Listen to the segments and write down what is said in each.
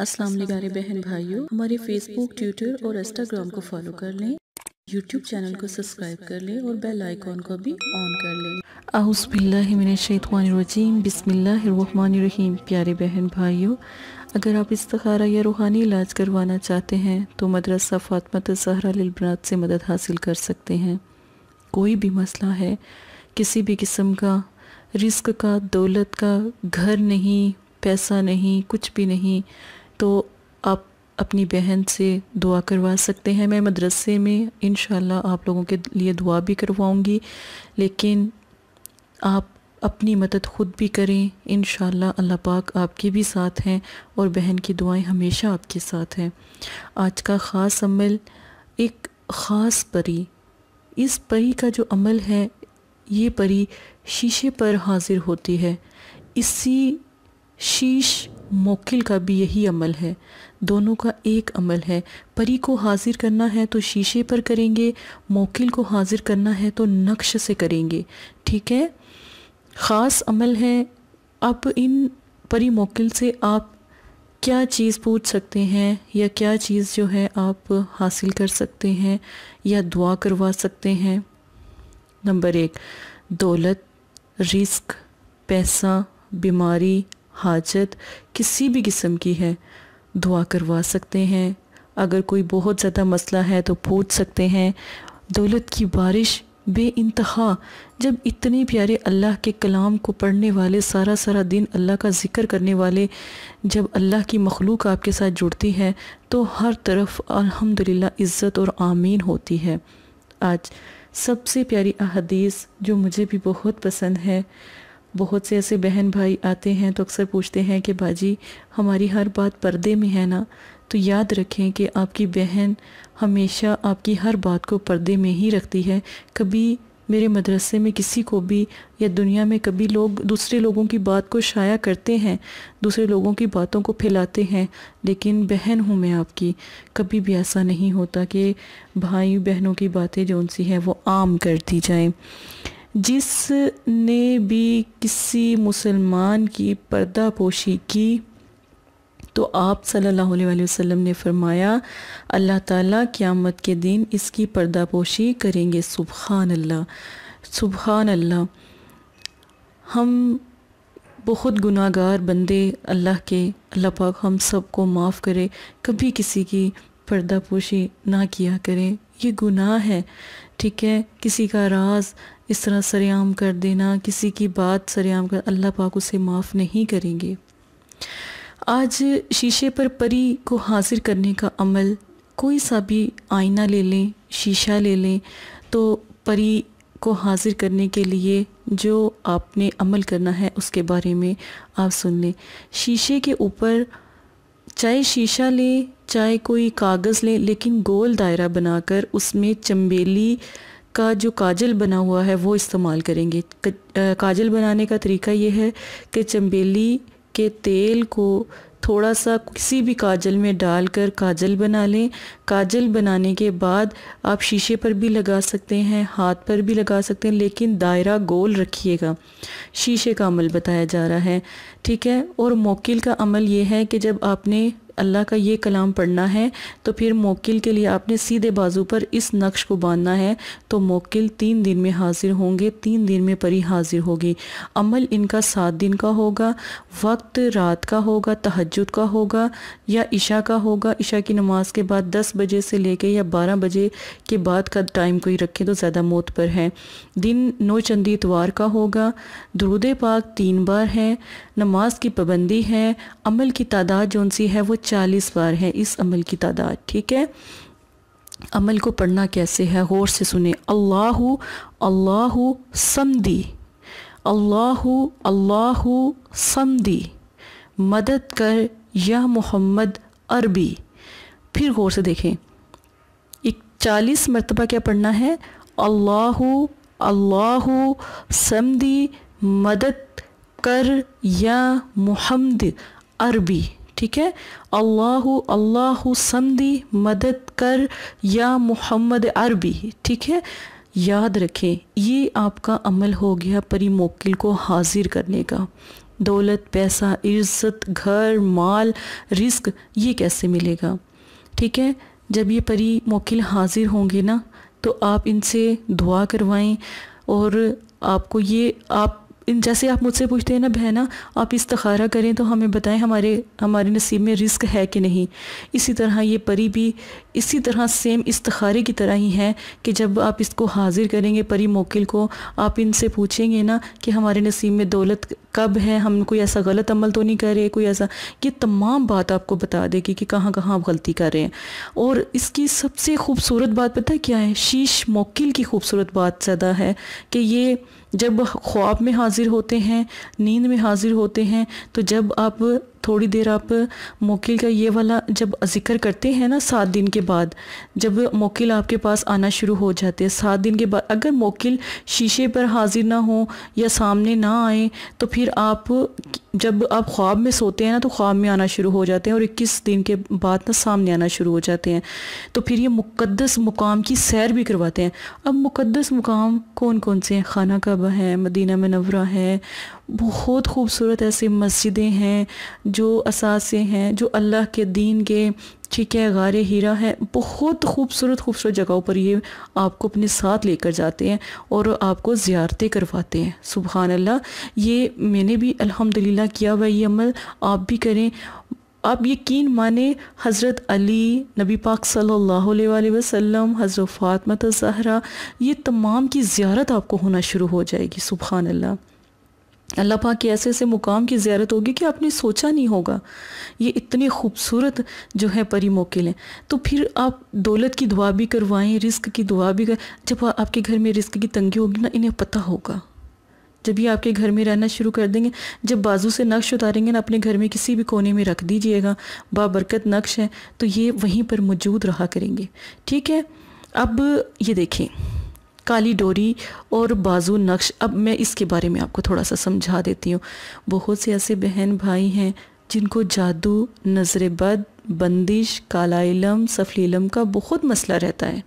अस्सलाम प्यारे बहन भाइयों हमारे फेसबुक ट्विटर और इंस्टाग्राम को फॉलो कर लें यूट्यूब चैनल को सब्सक्राइब कर लें और बेल आइकॉन को भी ऑन कर लें आउसबिल्लिमिनशैतवानरजीम बिसमीम प्यारे बहन भाइयों अगर आप इस्तारा या रूहानी इलाज करवाना चाहते हैं तो मदरसा फ़ातमत जहरा से मदद हासिल कर सकते हैं कोई भी मसला है किसी भी किस्म का रिस्क का दौलत का घर नहीं पैसा नहीं कुछ भी नहीं तो आप अपनी बहन से दुआ करवा सकते हैं मैं मदरसे में इन आप लोगों के लिए दुआ भी करवाऊँगी लेकिन आप अपनी मदद ख़ुद भी करें इन अल्लाह पाक आपके भी साथ हैं और बहन की दुआएं हमेशा आपके साथ हैं आज का ख़ास अमल एक ख़ास परी इस परी का जो अमल है ये परी शीशे पर हाजिर होती है इसी शीश मोकिल का भी यही अमल है दोनों का एक अमल है परी को हाजिर करना है तो शीशे पर करेंगे मोकिल को हाजिर करना है तो नक्श से करेंगे ठीक है ख़ास अमल है अब इन परी मोकिल से आप क्या चीज़ पूछ सकते हैं या क्या चीज़ जो है आप हासिल कर सकते हैं या दुआ करवा सकते हैं नंबर एक दौलत रिस्क पैसा बीमारी हाजत किसी भी किस्म की है दुआ करवा सकते हैं अगर कोई बहुत ज़्यादा मसला है तो पूछ सकते हैं दौलत की बारिश बे इंतहा जब इतने प्यारे अल्लाह के कलाम को पढ़ने वाले सारा सारा दिन अल्लाह का ज़िक्र करने वाले जब अल्लाह की मखलूक आपके साथ जुड़ती है तो हर तरफ अल्हम्दुलिल्लाह इज़्ज़त और आमीन होती है आज सबसे प्यारी अहदीस जो मुझे भी बहुत पसंद है बहुत से ऐसे बहन भाई आते हैं तो अक्सर पूछते हैं कि बाजी हमारी हर बात पर्दे में है ना तो याद रखें कि आपकी बहन हमेशा आपकी हर बात को पर्दे में ही रखती है कभी मेरे मदरसे में किसी को भी या दुनिया में कभी लोग दूसरे लोगों की बात को शाया करते हैं दूसरे लोगों की बातों को फैलाते हैं लेकिन बहन हूँ मैं आपकी कभी भी ऐसा नहीं होता कि भाई बहनों की बातें जो उनसी हैं वो आम कर दी जाएँ जिसने भी किसी मुसलमान की पर्दा पोशी की तो आप सल्लल्लाहु अलैहि वसल्लम ने फरमाया अल्लाह ताला क़यामत के दिन इसकी पर्दा पोशी करेंगे सुबहान अल्लाह सुबहान अल्लाह हम बहुत गुनाहगार बंदे अल्लाह के अल्लाह पाक हम सब को माफ़ करे कभी किसी की पर्दा पोशी ना किया करें ये गुनाह है ठीक है किसी का राज इस तरह सरेआम कर देना किसी की बात सरेआम कर अल्लाह पाक उसे माफ़ नहीं करेंगे आज शीशे पर परी को हाजिर करने का अमल कोई सा भी आईना ले लें शीशा ले लें तो परी को हाजिर करने के लिए जो आपने अमल करना है उसके बारे में आप सुन लें शीशे के ऊपर चाहे शीशा लें चाहे कोई कागज़ लें लेकिन गोल दायरा बनाकर उसमें चम्बेली का जो काजल बना हुआ है वो इस्तेमाल करेंगे काजल बनाने का तरीका ये है कि चम्बेली के तेल को थोड़ा सा किसी भी काजल में डालकर काजल बना लें काजल बनाने के बाद आप शीशे पर भी लगा सकते हैं हाथ पर भी लगा सकते हैं लेकिन दायरा गोल रखिएगा शीशे का अमल बताया जा रहा है ठीक है और मोकिल का अमल ये है कि जब आपने अल्लाह का ये कलाम पढ़ना है तो फिर मोकिल के लिए आपने सीधे बाजू पर इस नक्श को बांधना है तो मोकिल तीन दिन में हाजिर होंगे तीन दिन में परी हाजिर होगी अमल इनका सात दिन का होगा वक्त रात का होगा तहजद का होगा या इशा का होगा इशा की नमाज के बाद दस बजे से लेके या बारह बजे के बाद का टाइम कोई रखे तो ज़्यादा मौत पर है दिन नौ चंदी इतवार का होगा दरुद पाक तीन बार है नमाज की पाबंदी है अमल की तादाद जो सी है वो चालीस बार है इस अमल की तादाद ठीक है अमल को पढ़ना कैसे है गौर से सुने अल्लाह अल्लाह समी अल्लाह अल्लाह समी मदद कर या मोहम्मद अरबी फिर गौर से देखें एक चालीस मरतबा क्या पढ़ना है अल्लाह अल्लाह समी मदद कर या मोहम्मद अरबी ठीक है अल्लाह अल्लाह समी मदद कर या मोहम्मद अरबी ठीक है याद रखें ये आपका अमल हो गया परी मोकिल को हाजिर करने का दौलत पैसा इज्जत घर माल रिस्क ये कैसे मिलेगा ठीक है जब ये परी मोकिल हाजिर होंगे ना तो आप इनसे दुआ करवाएं और आपको ये आप इन जैसे आप मुझसे पूछते हैं ना बहना आप इस्तखारा करें तो हमें बताएं हमारे हमारे नसीब में रिस्क है कि नहीं इसी तरह ये परी भी इसी तरह सेम इस्तखारे की तरह ही है कि जब आप इसको हाजिर करेंगे परी मोकिल को आप इनसे पूछेंगे ना कि हमारे नसीब में दौलत कब है हम कोई ऐसा गलत अमल तो नहीं कर रहे कोई ऐसा ये तमाम बात आपको बता देगी कि कहाँ कहाँ आप गलती कर रहे हैं और इसकी सबसे खूबसूरत बात पता क्या है शीश मोकिल की खूबसूरत बात ज़्यादा है कि ये जब ख्वाब में हाजिर होते हैं नींद में हाजिर होते हैं तो जब आप थोड़ी देर आप मोकिल का ये वाला जब जिक्र करते हैं ना सात दिन के बाद जब मोकिल आपके पास आना शुरू हो जाते हैं सात दिन के बाद अगर मोकिल शीशे पर हाजिर ना हो या सामने ना आए तो फिर आप जब आप ख्वाब में सोते हैं ना तो ख्वाब में आना शुरू हो जाते हैं और 21 दिन के बाद ना सामने आना शुरू हो जाते हैं तो फिर ये मुकद्दस मुकाम की सैर भी करवाते हैं अब मुकद्दस मुकाम कौन कौन से हैं खाना कबा है मदीना मनवरा है बहुत खूबसूरत ऐसी मस्जिदें हैं जो असासे हैं जो अल्लाह के दीन के ठीक है गार हीरा है बहुत खूबसूरत खूबसूरत जगहों पर ये आपको अपने साथ लेकर जाते हैं और आपको ज़्यारतें करवाते हैं सुबहान अल्लाह ये मैंने भी अल्हम्दुलिल्लाह किया हुआ ये अमल आप भी करें आप यकीन माने हज़रत अली नबी पाक सल्लल्लाहु अलैहि वसल्लम हज़रत फ़ातमत जहरा ये तमाम की ज़्यारत आपको होना शुरू हो जाएगी सुबहानल्ला अल्लाह पाक के ऐसे ऐसे मुकाम की ज्यारत होगी कि आपने सोचा नहीं होगा ये इतने खूबसूरत जो है परी मोकिल हैं तो फिर आप दौलत की दुआ भी करवाएं रिस्क की दुआ भी कर जब आपके घर में रिस्क की तंगी होगी ना इन्हें पता होगा जब ये आपके घर में रहना शुरू कर देंगे जब बाजू से नक्श उतारेंगे ना अपने घर में किसी भी कोने में रख दीजिएगा बाबरकत नक्श है तो ये वहीं पर मौजूद रहा करेंगे ठीक है अब ये देखें काली डोरी और बाजू नक्श अब मैं इसके बारे में आपको थोड़ा सा समझा देती हूँ बहुत से ऐसे बहन भाई हैं जिनको जादू नज़रबद बंदिश काला इलम सफ़ली इलम का बहुत मसला रहता है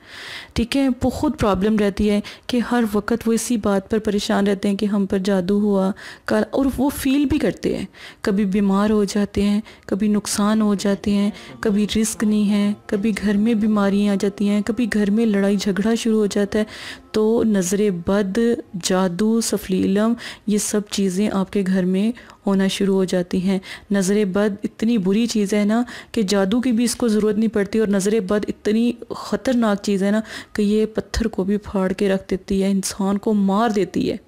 ठीक है बहुत प्रॉब्लम रहती है कि हर वक्त वो इसी बात पर परेशान रहते हैं कि हम पर जादू हुआ का और वो फील भी करते हैं कभी बीमार हो जाते हैं कभी नुकसान हो जाते हैं कभी रिस्क नहीं है कभी घर में बीमारियाँ आ जाती हैं कभी घर में लड़ाई झगड़ा शुरू हो जाता है तो नज़र बद जादू सफ़ली इलम ये सब चीज़ें आपके घर में होना शुरू हो जाती हैं नज़र बद इतनी बुरी चीज़ है ना कि जादू की भी इसको ज़रूरत नहीं पड़ती और नज़र बद इतनी ख़तरनाक चीज़ है ना कि ये पत्थर को भी फाड़ के रख देती है इंसान को मार देती है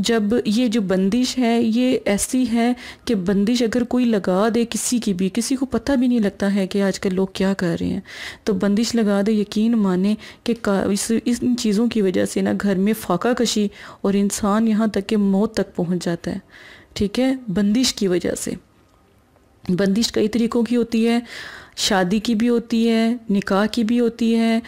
जब ये जो बंदिश है ये ऐसी है कि बंदिश अगर कोई लगा दे किसी की भी किसी को पता भी नहीं लगता है कि आजकल लोग क्या कर रहे हैं तो बंदिश लगा दे यकीन माने कि इस इन चीज़ों की वजह से ना घर में फाका कशी और इंसान यहाँ तक कि मौत तक पहुँच जाता है ठीक है बंदिश की वजह से बंदिश कई तरीक़ों की होती है शादी की भी होती है निकाह की भी होती है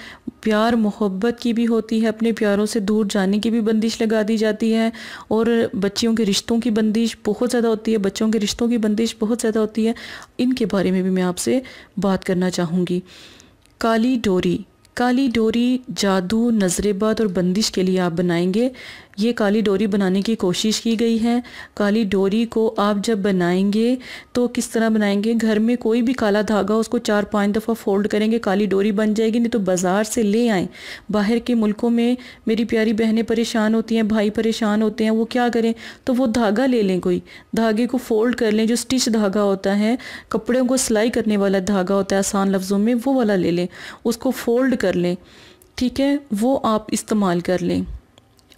प्यार मोहब्बत की भी होती है अपने प्यारों से दूर जाने की भी बंदिश लगा दी जाती है और बच्चियों के रिश्तों की बंदिश बहुत ज़्यादा होती है बच्चों के रिश्तों की बंदिश बहुत ज़्यादा होती है इनके बारे में भी मैं आपसे बात करना चाहूँगी काली डोरी काली डोरी जादू नजरेबाद और बंदिश के लिए आप बनाएंगे ये काली डोरी बनाने की कोशिश की गई है काली डोरी को आप जब बनाएंगे तो किस तरह बनाएंगे घर में कोई भी काला धागा उसको चार पाँच दफ़ा फोल्ड करेंगे काली डोरी बन जाएगी नहीं तो बाज़ार से ले आएँ बाहर के मुल्कों में मेरी प्यारी बहनें परेशान होती हैं भाई परेशान होते हैं वो क्या करें तो वो धागा ले लें कोई धागे को फोल्ड कर लें जो स्टिच धागा होता है कपड़ों को सिलाई करने वाला धागा होता है आसान लफ्ज़ों में वो वाला ले लें उसको फोल्ड कर लें ठीक है वो आप इस्तेमाल कर लें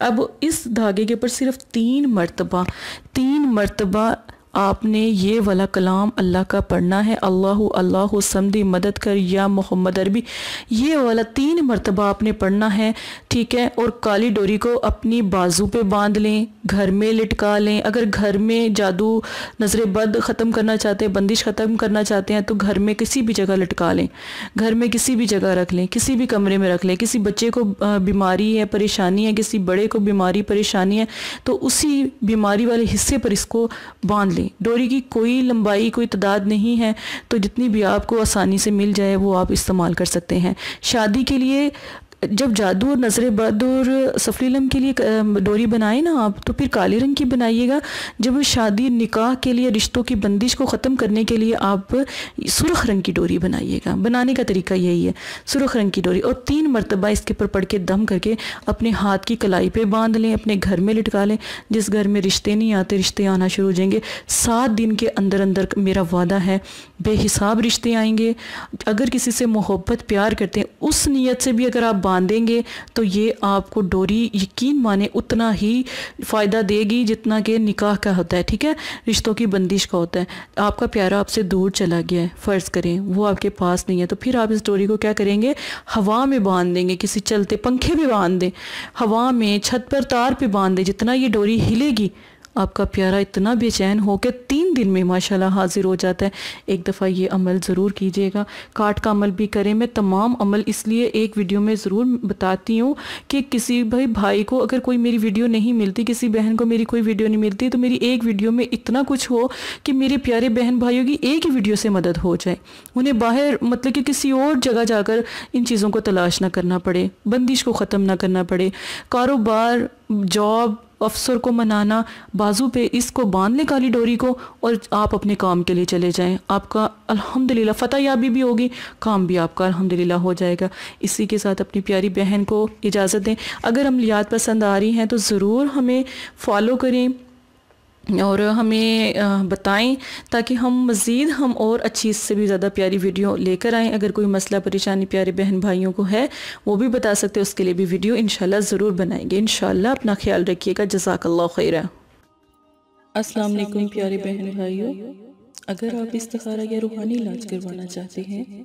अब इस धागे के ऊपर सिर्फ तीन मरतबा तीन मरतबा आपने ये वाला कलाम अल्लाह का पढ़ना है अल्लाह अल्लाह समी मदद कर या मोहम्मद अरबी ये वाला तीन मरतबा आपने पढ़ना है ठीक है और काली डोरी को अपनी बाजू पे बांध लें घर में लटका लें अगर घर में जादू नज़र बद ख़त्म करना चाहते हैं बंदिश ख़त्म करना चाहते हैं तो घर में किसी भी जगह लटका लें घर में किसी भी जगह रख लें किसी भी कमरे में रख लें किसी बच्चे को बीमारी है परेशानी है किसी बड़े को बीमारी परेशानी है तो उसी बीमारी वाले हिस्से पर इसको बांध लें नहीं डोरी की कोई लंबाई कोई तादाद नहीं है तो जितनी भी आपको आसानी से मिल जाए वो आप इस्तेमाल कर सकते हैं शादी के लिए जब जादू और नजर बद और सफलीलम के लिए डोरी बनाए ना आप तो फिर काले रंग की बनाइएगा जब शादी निकाह के लिए रिश्तों की बंदिश को ख़त्म करने के लिए आप सुरख रंग की डोरी बनाइएगा बनाने का तरीका यही है सुरख रंग की डोरी और तीन मरतबा इसके ऊपर पढ़ के दम करके अपने हाथ की कलाई पर बांध लें अपने घर में लटका लें जिस घर में रिश्ते नहीं आते रिश्ते आना शुरू हो जाएंगे सात दिन के अंदर अंदर मेरा वादा है बेहिसाब रिश्ते आएंगे अगर किसी से मोहब्बत प्यार करते हैं उस नीयत से भी अगर आप बांधेंगे तो ये आपको डोरी यकीन माने उतना ही फ़ायदा देगी जितना कि निकाह का होता है ठीक है रिश्तों की बंदिश का होता है आपका प्यारा आपसे दूर चला गया है फ़र्ज़ करें वो आपके पास नहीं है तो फिर आप इस डोरी को क्या करेंगे हवा में बांध देंगे किसी चलते पंखे पर बांध दें हवा में छत पर तार पर बांध दें जितना ये डोरी हिलेगी आपका प्यारा इतना बेचैन हो के तीन दिन में माशाल्लाह हाजिर हो जाता है एक दफ़ा ये अमल ज़रूर कीजिएगा काट का अमल भी करें मैं तमाम अमल इसलिए एक वीडियो में ज़रूर बताती हूँ कि किसी भाई भाई को अगर कोई मेरी वीडियो नहीं मिलती किसी बहन को मेरी कोई वीडियो नहीं मिलती तो मेरी एक वीडियो में इतना कुछ हो कि मेरे प्यारे बहन भाइयों की एक ही वीडियो से मदद हो जाए उन्हें बाहर मतलब कि किसी और जगह जाकर इन चीज़ों को तलाश ना करना पड़े बंदिश को ख़त्म ना करना पड़े कारोबार जॉब अफसर को मनाना बाजू पे इसको बांध लें काली डोरी को और आप अपने काम के लिए चले जाएं आपका अल्हम्दुलिल्लाह फतह याबी भी होगी काम भी आपका अल्हम्दुलिल्लाह हो जाएगा इसी के साथ अपनी प्यारी बहन को इजाज़त दें अगर हम पसंद आ रही हैं तो ज़रूर हमें फॉलो करें और हमें बताएं ताकि हम मज़ीद हम और अच्छी इससे भी ज़्यादा प्यारी वीडियो लेकर आएँ अगर कोई मसला परेशानी प्यारे बहन भाइयों को है वो भी बता सकते हैं उसके लिए भी वीडियो इन ज़रूर बनाएंगे इन अपना ख्याल रखिएगा जजाकल्ला खैर वालेकुम प्यारे बहन भाइयों अगर आप इस या रूहानी इलाज करवाना चाहते हैं